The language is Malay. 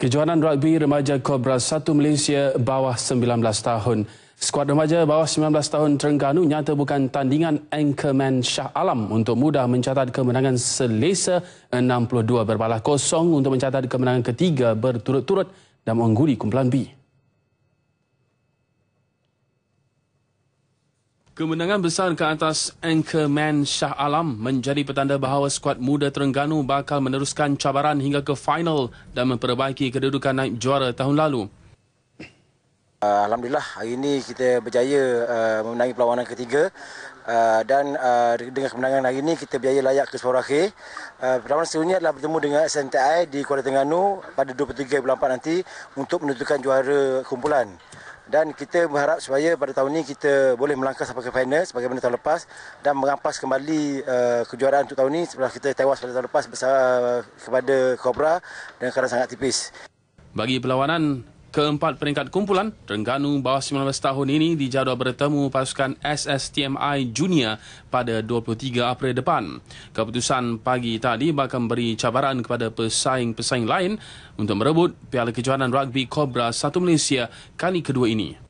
Kejuaraan rugby remaja Cobra 1 Malaysia bawah 19 tahun. Skuad remaja bawah 19 tahun Terengganu nyata bukan tandingan Anchorman Shah Alam untuk mudah mencatat kemenangan selesa 62 berbalah kosong untuk mencatat kemenangan ketiga berturut-turut dan mengungguli kumpulan B. Kemenangan besar ke atas Anchorman Shah Alam menjadi petanda bahawa skuad muda Terengganu bakal meneruskan cabaran hingga ke final dan memperbaiki kedudukan naib juara tahun lalu. Ah, Alhamdulillah, hari ini kita berjaya uh, memenangi perlawanan ketiga uh, dan uh, dengan kemenangan hari ini kita berjaya layak ke suara akhir. Uh, perlawanan sebelumnya adalah bertemu dengan SNTI di Kuala Terengganu pada 23 bulan 4 nanti untuk menentukan juara kumpulan dan kita berharap supaya pada tahun ini kita boleh melangkah sampai ke final sebagaimana tahun lepas dan merampas kembali uh, kejuaraan untuk tahun ini setelah kita tewas pada tahun lepas bersama, eh, kepada Cobra dengan kadar sangat tipis. Bagi perlawanan keempat peringkat kumpulan Terengganu bawah 19 tahun ini dijadual bertemu pasukan SSTMI Junior pada 23 April depan. Keputusan pagi tadi bakal memberi cabaran kepada pesaing-pesaing lain untuk merebut Piala Kejuaraan Rugby Cobra 1 Malaysia kali kedua ini.